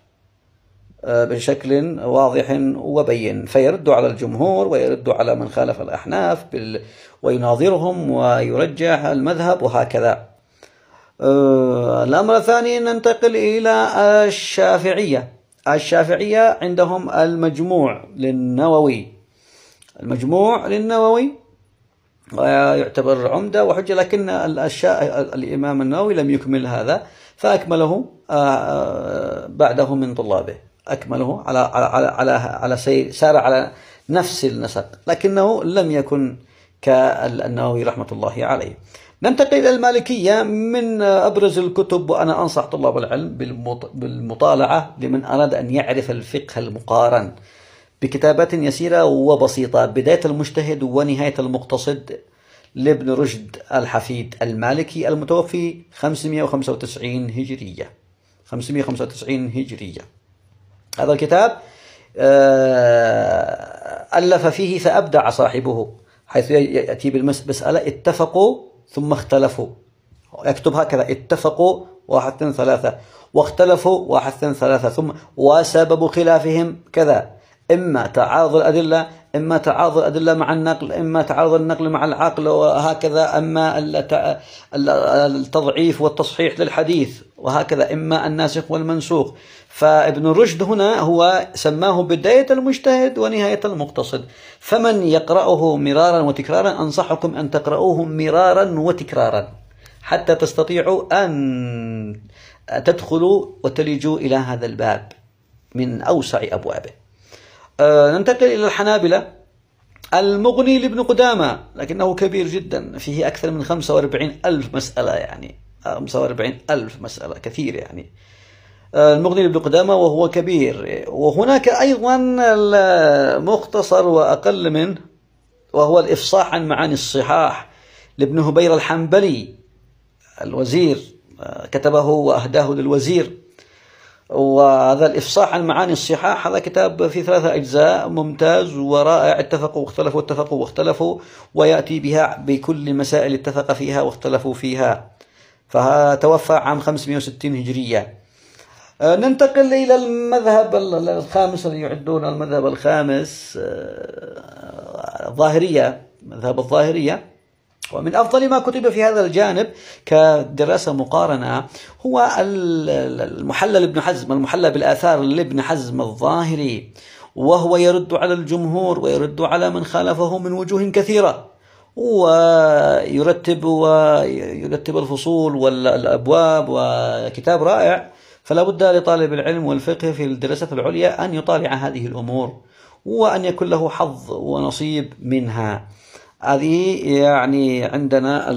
بشكل آه، واضح وبين فيرد على الجمهور ويرد على من خالف الأحناف بال ويناظرهم ويرجح المذهب وهكذا الأمر آه، الثاني ننتقل إلى الشافعية الشافعية عندهم المجموع للنووي المجموع للنووي آه، يعتبر عمدة وحجة لكن الإمام النووي لم يكمل هذا فأكمله بعده من طلابه أكمله على على على على سير سار على نفس النسق لكنه لم يكن كالنووي رحمة الله عليه ننتقل إلى المالكية من أبرز الكتب وأنا أنصح طلاب العلم بالمطالعة لمن أراد أن يعرف الفقه المقارن بكتابات يسيرة وبسيطة بداية المجتهد ونهاية المقتصد لابن رشد الحفيد المالكي المتوفي 595 هجرية 595 هجرية هذا الكتاب آه، ألف فيه فأبدع صاحبه حيث يأتي بالمسألة اتفقوا ثم اختلفوا يكتب هكذا اتفقوا واحد اثنين ثلاثة واختلفوا واحد اثنين ثلاثة ثم وسبب خلافهم كذا إما تعارض الأدلة إما تعارض الأدلة مع النقل إما تعارض النقل مع العقل وهكذا أما التضعيف والتصحيح للحديث وهكذا إما الناسخ والمنسوخ فابن رشد هنا هو سماه بداية المجتهد ونهاية المقتصد فمن يقرأه مرارا وتكرارا أنصحكم أن تقرأوه مرارا وتكرارا حتى تستطيعوا أن تدخلوا وتلجوا إلى هذا الباب من أوسع أبوابه أه ننتقل إلى الحنابلة المغني لابن قدامة لكنه كبير جدا فيه أكثر من 45 ألف مسألة يعني 45 آه، ألف مسألة كثير يعني المغني لابن قدامة وهو كبير وهناك أيضا مختصر وأقل منه وهو الإفصاح عن معاني الصحاح لابن هبير الحنبلي الوزير كتبه وأهداه للوزير وهذا الإفصاح عن معاني الصحاح هذا كتاب في ثلاثة أجزاء ممتاز ورائع اتفقوا واختلفوا اتفقوا واختلفوا ويأتي بها بكل مسائل اتفق فيها واختلفوا فيها فتوفى عام 560 هجرية آه، ننتقل إلى المذهب الخامس الذي يعدون المذهب الخامس آه، الظاهرية مذهب الظاهرية ومن أفضل ما كتب في هذا الجانب كدراسة مقارنة هو المحلل ابن حزم المحلى بالآثار لابن حزم الظاهري وهو يرد على الجمهور ويرد على من خالفه من وجوه كثيرة ويرتب ويرتب الفصول والابواب وكتاب رائع فلا بد لطالب العلم والفقه في الدراسات العليا أن يطالع هذه الأمور وأن يكون له حظ ونصيب منها هذه يعني عندنا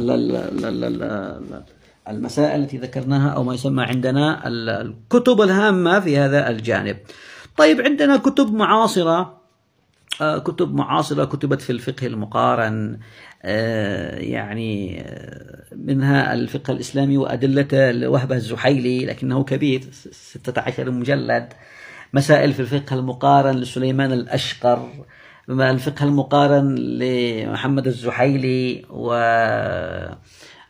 المسائل التي ذكرناها أو ما يسمى عندنا الكتب الهامة في هذا الجانب طيب عندنا كتب معاصرة آه، كتب معاصرة كتبت في الفقه المقارن آه، يعني آه، منها الفقه الإسلامي وأدلة لوهبة الزحيلي لكنه كبير 16 مجلد مسائل في الفقه المقارن لسليمان الأشقر الفقه المقارن لمحمد الزحيلي و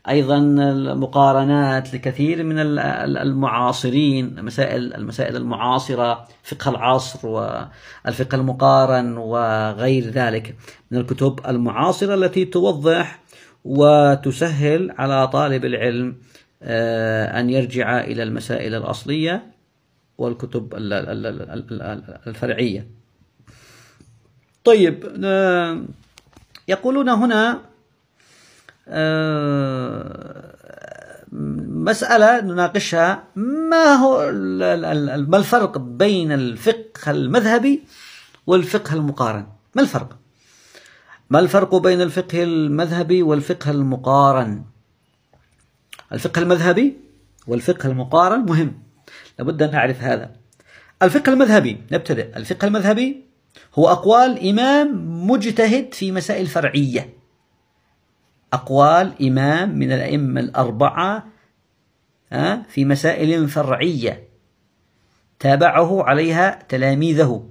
ايضا المقارنات لكثير من المعاصرين مسائل المسائل المعاصره فقه العصر والفقه المقارن وغير ذلك من الكتب المعاصره التي توضح وتسهل على طالب العلم آه، ان يرجع الى المسائل الاصليه والكتب الفرعيه طيب آه، يقولون هنا آه، مسألة نناقشها ما هو ما الفرق بين الفقه المذهبي والفقه المقارن ما الفرق ما الفرق بين الفقه المذهبي والفقه المقارن الفقه المذهبي والفقه المقارن مهم لابد أن نعرف هذا الفقه المذهبي نبتدئ الفقه المذهبي هو أقوال إمام مجتهد في مسائل فرعية أقوال إمام من الأئمة الأربعة في مسائل فرعية تابعه عليها تلاميذه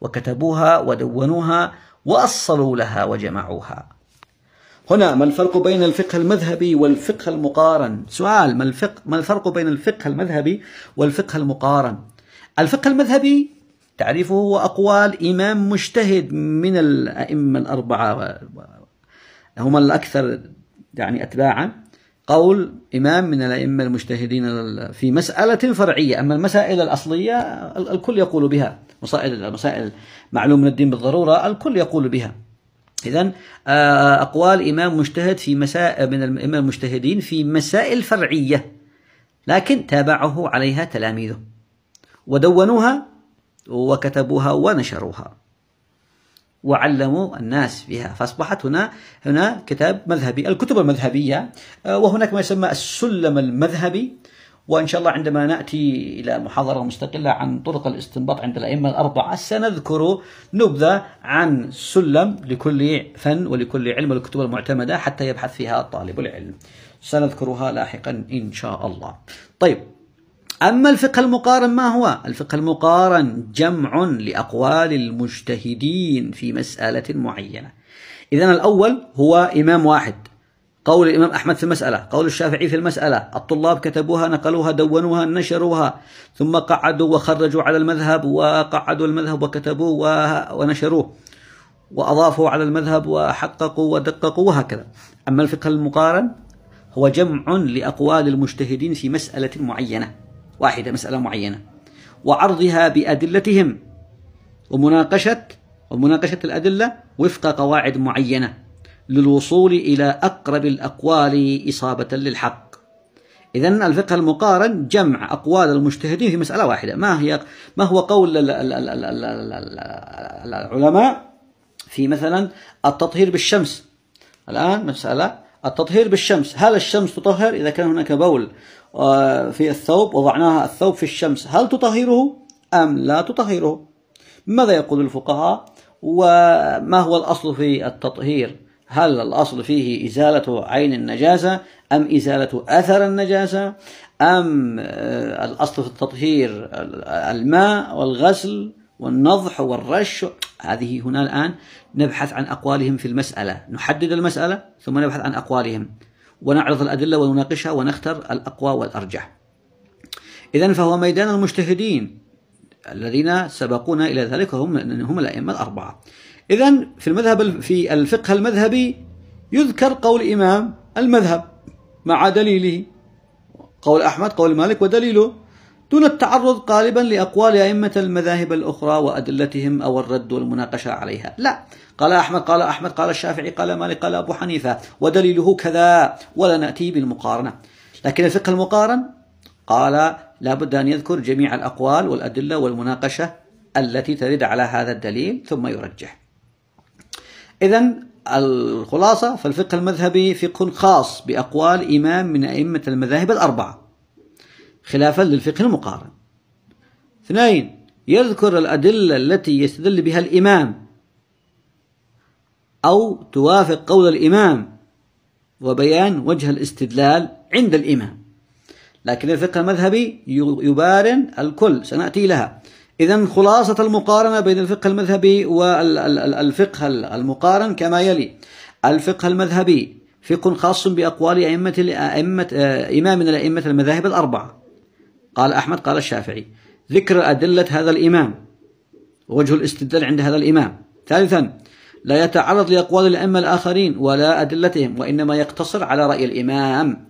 وكتبوها ودونوها وأصلوا لها وجمعوها هنا ما الفرق بين الفقه المذهبي والفقه المقارن سؤال ما, الفقه ما الفرق بين الفقه المذهبي والفقه المقارن الفقه المذهبي تعريفه هو أقوال إمام مجتهد من الأئمة الأربعة هم الأكثر يعني أتباعا قول إمام من الأئمة المجتهدين في مسألة فرعية أما المسائل الأصلية الكل يقول بها مسائل مسائل معلوم من الدين بالضرورة الكل يقول بها إذا آه، أقوال إمام مجتهد في مسائل من الأئمة المجتهدين في مسائل فرعية لكن تابعه عليها تلاميذه ودونوها وكتبوها ونشروها وعلموا الناس بها فأصبحت هنا هنا كتاب مذهبي الكتب المذهبية آه، وهناك ما يسمى السلم المذهبي وإن شاء الله عندما نأتي إلى محاضرة مستقلة عن طرق الاستنباط عند الأئمة الأربعة سنذكر نبذة عن سلم لكل فن ولكل علم والكتب المعتمدة حتى يبحث فيها طالب العلم سنذكرها لاحقا إن شاء الله طيب أما الفقه المقارن ما هو؟ الفقه المقارن جمع لأقوال المجتهدين في مسألة معينة إذا الأول هو إمام واحد قول الإمام أحمد في المسألة قول الشافعي في المسألة الطلاب كتبوها نقلوها دونوها نشروها ثم قعدوا وخرجوا على المذهب وقعدوا المذهب وكتبوه ونشروه وأضافوا على المذهب وحققوا ودققوا وهكذا أما الفقه المقارن هو جمع لأقوال المجتهدين في مسألة معينة واحدة مسألة معينة وعرضها بأدلتهم ومناقشة ومناقشة الأدلة وفق قواعد معينة للوصول إلى أقرب الأقوال إصابة للحق إذا الفقه المقارن جمع أقوال المجتهدين في مسألة واحدة ما هي ما هو قول العلماء في مثلا التطهير بالشمس الآن مسألة التطهير بالشمس هل الشمس تطهر إذا كان هناك بول آه، في الثوب وضعناها الثوب في الشمس هل تطهره أم لا تطهره ماذا يقول الفقهاء وما هو الأصل في التطهير هل الأصل فيه إزالة عين النجاسة أم إزالة أثر النجاسة أم آه، الأصل في التطهير الماء والغسل والنضح والرش هذه هنا الآن نبحث عن أقوالهم في المسألة نحدد المسألة ثم نبحث عن أقوالهم ونعرض الأدلة ونناقشها ونختر الأقوى والأرجح إذا فهو ميدان المجتهدين الذين سبقونا إلى ذلك هم هم الأئمة الأربعة إذا في المذهب في الفقه المذهبي يذكر قول إمام المذهب مع دليله قول أحمد قول مالك ودليله دون التعرض غالبا لأقوال أئمة المذاهب الأخرى وأدلتهم أو الرد والمناقشة عليها لا قال أحمد قال أحمد قال الشافعي قال مالك قال أبو حنيفة ودليله كذا ولا نأتي بالمقارنة لكن الفقه المقارن قال لا بد أن يذكر جميع الأقوال والأدلة والمناقشة التي ترد على هذا الدليل ثم يرجح إذا الخلاصة فالفقه المذهبي فقه خاص بأقوال إمام من أئمة المذاهب الأربعة خلافا للفقه المقارن اثنين يذكر الأدلة التي يستدل بها الإمام أو توافق قول الإمام وبيان وجه الاستدلال عند الإمام لكن الفقه المذهبي يبارن الكل سنأتي لها إذا خلاصة المقارنة بين الفقه المذهبي والفقه المقارن كما يلي الفقه المذهبي فقه خاص بأقوال أئمة أئمة آه، إمامنا الأئمة المذاهب الأربعة قال أحمد قال الشافعي ذكر أدلة هذا الإمام وجه الاستدلال عند هذا الإمام ثالثا لا يتعرض لأقوال الأئمة الآخرين ولا أدلتهم وإنما يقتصر على رأي الإمام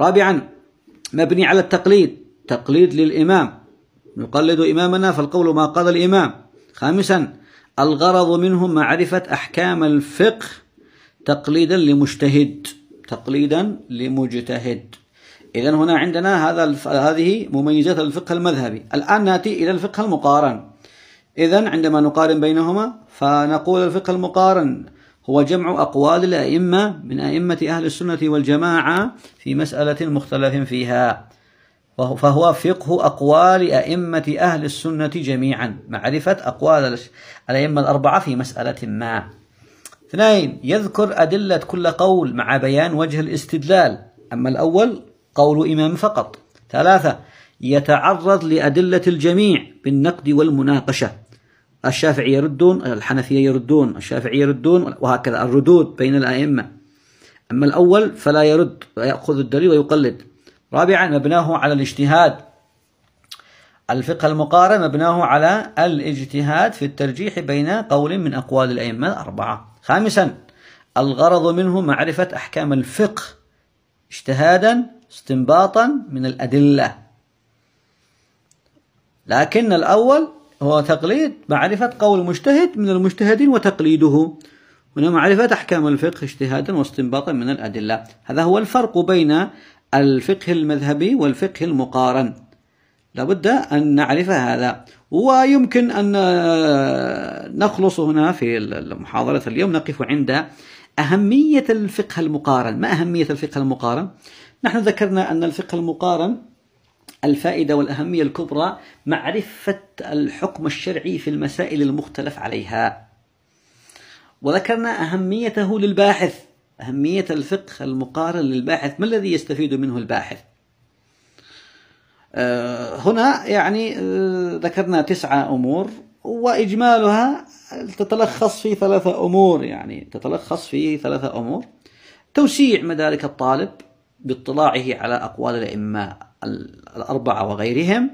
رابعا مبني على التقليد تقليد للإمام نقلد إمامنا فالقول ما قال الإمام خامسا الغرض منه معرفة أحكام الفقه تقليدا لمجتهد تقليدا لمجتهد إذا هنا عندنا هذا الف... هذه مميزات الفقه المذهبي الآن نأتي إلى الفقه المقارن إذا عندما نقارن بينهما فنقول الفقه المقارن هو جمع أقوال الأئمة من أئمة أهل السنة والجماعة في مسألة مختلف فيها فهو فقه أقوال أئمة أهل السنة جميعا معرفة أقوال الأئمة الأربعة في مسألة ما اثنين يذكر أدلة كل قول مع بيان وجه الاستدلال أما الأول قول إمام فقط ثلاثة يتعرض لأدلة الجميع بالنقد والمناقشة الشافعي يردون الحنفية يردون الشافعي يردون وهكذا الردود بين الأئمة أما الأول فلا يرد ويأخذ الدليل ويقلد رابعا مبناه على الاجتهاد الفقه المقارن مبناه على الاجتهاد في الترجيح بين قول من أقوال الأئمة الأربعة خامسا الغرض منه معرفة أحكام الفقه اجتهادا استنباطا من الأدلة لكن الأول هو تقليد معرفة قول مجتهد من المجتهدين وتقليده هنا معرفة أحكام الفقه اجتهادا واستنباطا من الأدلة هذا هو الفرق بين الفقه المذهبي والفقه المقارن لابد أن نعرف هذا ويمكن أن نخلص هنا في محاضرة اليوم نقف عند أهمية الفقه المقارن ما أهمية الفقه المقارن نحن ذكرنا أن الفقه المقارن الفائدة والأهمية الكبرى معرفة الحكم الشرعي في المسائل المختلف عليها وذكرنا أهميته للباحث أهمية الفقه المقارن للباحث ما الذي يستفيد منه الباحث آه، هنا يعني آه، ذكرنا تسعة أمور وإجمالها تتلخص في ثلاثة أمور يعني تتلخص في ثلاثة أمور توسيع مدارك الطالب باطلاعه على أقوال الأئمة الأربعة وغيرهم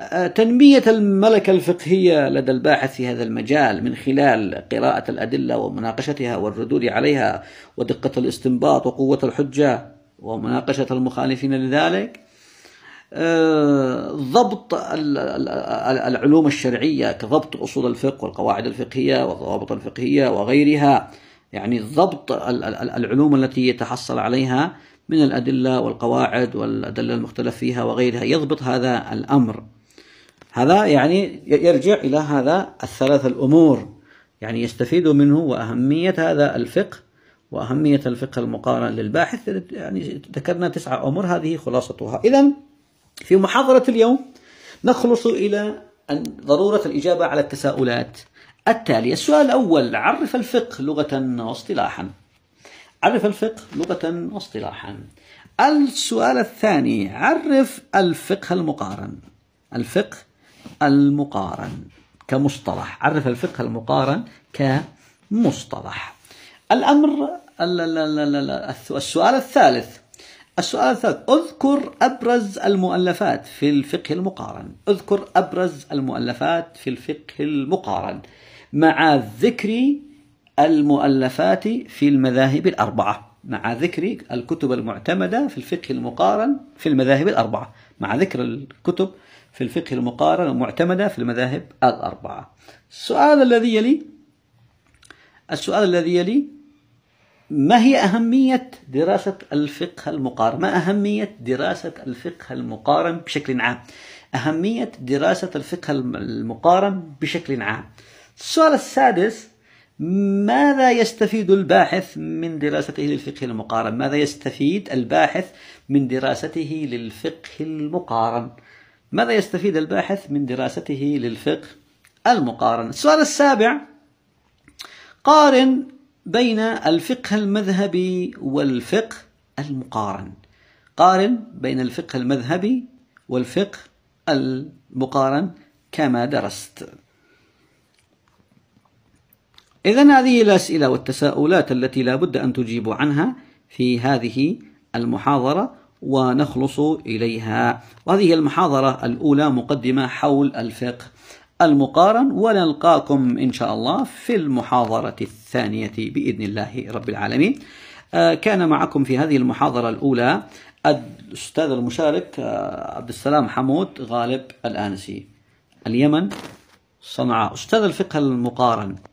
آه، تنمية الملكة الفقهية لدى الباحث في هذا المجال من خلال قراءة الأدلة ومناقشتها والردود عليها ودقة الاستنباط وقوة الحجة ومناقشة المخالفين لذلك آه، ضبط العلوم الشرعية كضبط أصول الفقه والقواعد الفقهية والضوابط الفقهية وغيرها يعني ضبط العلوم التي يتحصل عليها من الأدلة والقواعد والأدلة المختلف فيها وغيرها يضبط هذا الأمر هذا يعني يرجع إلى هذا الثلاث الأمور يعني يستفيد منه وأهمية هذا الفقه وأهمية الفقه المقارن للباحث يعني ذكرنا تسعة أمور هذه خلاصتها إذا في محاضرة اليوم نخلص إلى ضرورة الإجابة على التساؤلات التالي السؤال الأول عرف الفقه لغة واصطلاحا عرف الفقه لغة واصطلاحا السؤال الثاني عرف الفقه المقارن الفقه المقارن كمصطلح عرف الفقه المقارن كمصطلح الأمر السؤال الثالث السؤال الثالث اذكر أبرز المؤلفات في الفقه المقارن اذكر أبرز المؤلفات في الفقه المقارن مع ذكر المؤلفات في المذاهب الأربعة مع ذكر الكتب المعتمدة في الفقه المقارن في المذاهب الأربعة مع ذكر الكتب في الفقه المقارن المعتمدة في المذاهب الأربعة السؤال الذي يلي السؤال الذي يلي ما هي أهمية دراسة الفقه المقارن؟ ما أهمية دراسة الفقه المقارن بشكل عام؟ أهمية دراسة الفقه المقارن بشكل عام السؤال السادس ماذا يستفيد الباحث من دراسته للفقه المقارن ماذا يستفيد الباحث من دراسته للفقه المقارن ماذا يستفيد الباحث من دراسته للفقه المقارن السؤال السابع قارن بين الفقه المذهبي والفقه المقارن قارن بين الفقه المذهبي والفقه المقارن كما درست إذا هذه الأسئلة والتساؤلات التي لا بد أن تجيبوا عنها في هذه المحاضرة ونخلص إليها وهذه المحاضرة الأولى مقدمة حول الفقه المقارن ونلقاكم إن شاء الله في المحاضرة الثانية بإذن الله رب العالمين آه، كان معكم في هذه المحاضرة الأولى الأستاذ المشارك آه، عبد السلام حمود غالب الآنسي اليمن صنعاء أستاذ الفقه المقارن